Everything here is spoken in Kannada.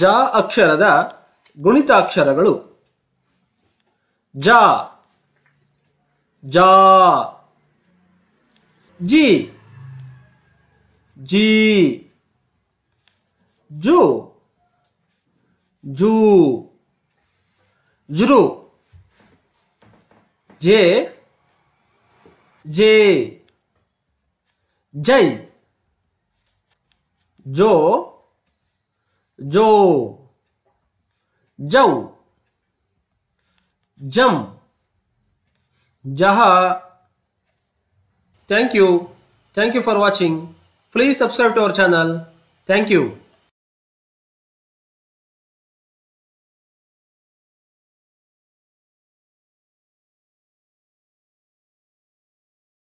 ಜ ಅಕ್ಷರದ ಗುಣಿತಾಕ್ಷರಗಳು ಜ ಜಾ ಜಿ ಜಿ ಜು ಜೂ ಜುರು ಜೆ ಜೆ ಜೈ ಜೋ जो जौ जम जहा thank you thank you for watching please subscribe to our channel thank you